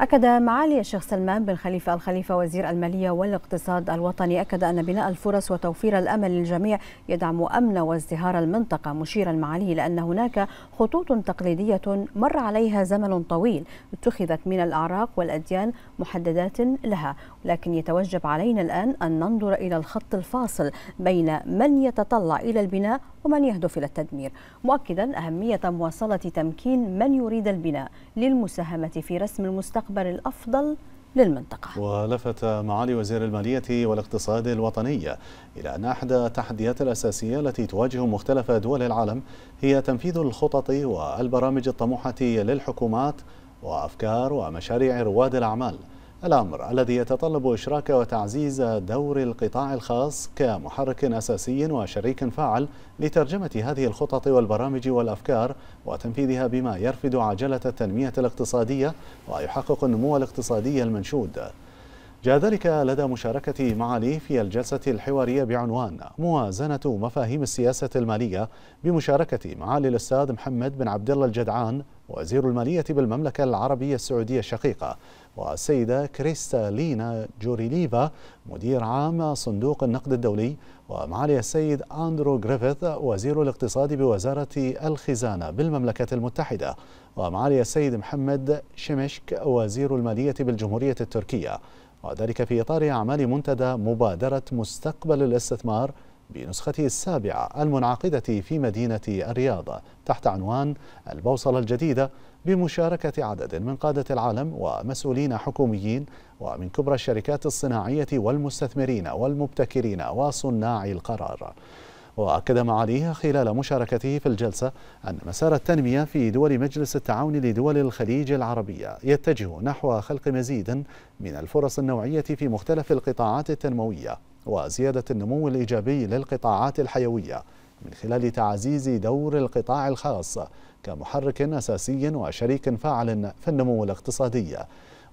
أكد معالي الشيخ سلمان بن خليفة الخليفة وزير المالية والاقتصاد الوطني أكد أن بناء الفرص وتوفير الأمل للجميع يدعم أمن وازدهار المنطقة مشيرا معاليه لأن هناك خطوط تقليدية مر عليها زمن طويل اتخذت من الأعراق والأديان محددات لها لكن يتوجب علينا الآن أن ننظر إلى الخط الفاصل بين من يتطلع إلى البناء ومن يهدف إلى التدمير مؤكدا أهمية مواصلة تمكين من يريد البناء للمساهمة في رسم المستقبل المستقبل الأفضل للمنطقة ولفت معالي وزير المالية والاقتصاد الوطني إلى أن أحد التحديات الأساسية التي تواجه مختلف دول العالم هي تنفيذ الخطط والبرامج الطموحة للحكومات وأفكار ومشاريع رواد الأعمال الأمر الذي يتطلب إشراك وتعزيز دور القطاع الخاص كمحرك أساسي وشريك فاعل لترجمة هذه الخطط والبرامج والأفكار وتنفيذها بما يرفد عجلة التنمية الاقتصادية ويحقق النمو الاقتصادي المنشود جاء ذلك لدى مشاركة معالي في الجلسة الحوارية بعنوان موازنة مفاهيم السياسة المالية بمشاركة معالي الأستاذ محمد بن عبد الله الجدعان وزير المالية بالمملكة العربية السعودية الشقيقة والسيدة كريستالينا جوريليفا مدير عام صندوق النقد الدولي ومعالي السيد أندرو جريفيث وزير الاقتصاد بوزارة الخزانة بالمملكة المتحدة ومعالي السيد محمد شمشك وزير المالية بالجمهورية التركية وذلك في إطار أعمال منتدى مبادرة مستقبل الاستثمار بنسخته السابعة المنعقدة في مدينة الرياض تحت عنوان البوصلة الجديدة بمشاركة عدد من قادة العالم ومسؤولين حكوميين ومن كبرى الشركات الصناعية والمستثمرين والمبتكرين وصناع القرار وأكد معاليها خلال مشاركته في الجلسة أن مسار التنمية في دول مجلس التعاون لدول الخليج العربية يتجه نحو خلق مزيد من الفرص النوعية في مختلف القطاعات التنموية وزيادة النمو الإيجابي للقطاعات الحيوية من خلال تعزيز دور القطاع الخاص كمحرك أساسي وشريك فاعل في النمو الاقتصادي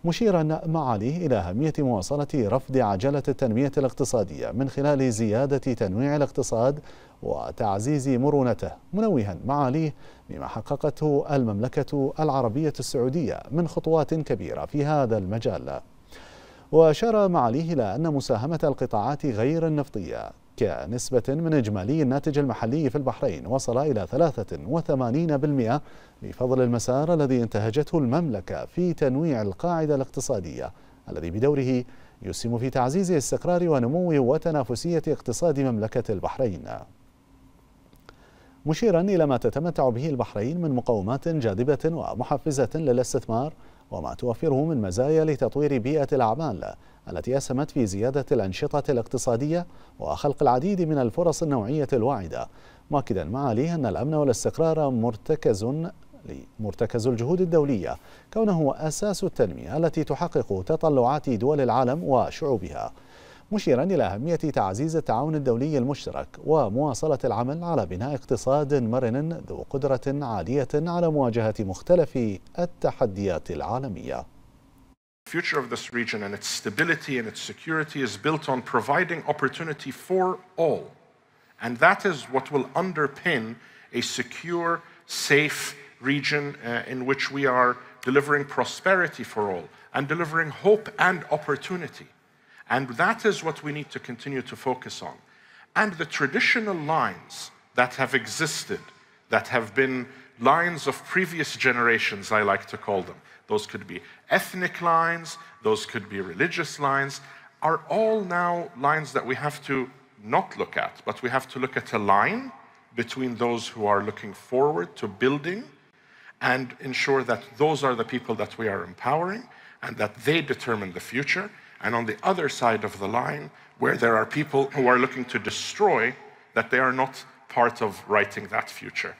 مشيرا معاليه إلى أهمية مواصلة رفض عجلة التنمية الاقتصادية من خلال زيادة تنويع الاقتصاد وتعزيز مرونته منوها معاليه بما حققته المملكة العربية السعودية من خطوات كبيرة في هذا المجال وأشار معاليه إلى أن مساهمة القطاعات غير النفطية كنسبة من إجمالي الناتج المحلي في البحرين وصل إلى 83% بفضل المسار الذي انتهجته المملكة في تنويع القاعدة الاقتصادية الذي بدوره يسهم في تعزيز استقرار ونمو وتنافسية اقتصاد مملكة البحرين مشيرا إلى ما تتمتع به البحرين من مقومات جاذبة ومحفزة للاستثمار وما توفره من مزايا لتطوير بيئة الأعمال التي أسهمت في زيادة الأنشطة الاقتصادية وخلق العديد من الفرص النوعية الواعدة مؤكدا معاليه أن الأمن والاستقرار مرتكز مرتكز الجهود الدولية كونه أساس التنمية التي تحقق تطلعات دول العالم وشعوبها مشيرا إلى أهمية تعزيز التعاون الدولي المشترك ومواصلة العمل على بناء اقتصاد مرن ذو قدرة عالية على مواجهة مختلف التحديات العالمية. The future of this region and its stability and its security is built on providing opportunity for all. And that is what will underpin a secure, safe region uh, in which we are delivering prosperity for all and delivering hope and opportunity. And that is what we need to continue to focus on. And the traditional lines that have existed, that have been lines of previous generations, I like to call them. Those could be ethnic lines, those could be religious lines, are all now lines that we have to not look at, but we have to look at a line between those who are looking forward to building and ensure that those are the people that we are empowering and that they determine the future. And on the other side of the line, where there are people who are looking to destroy, that they are not part of writing that future.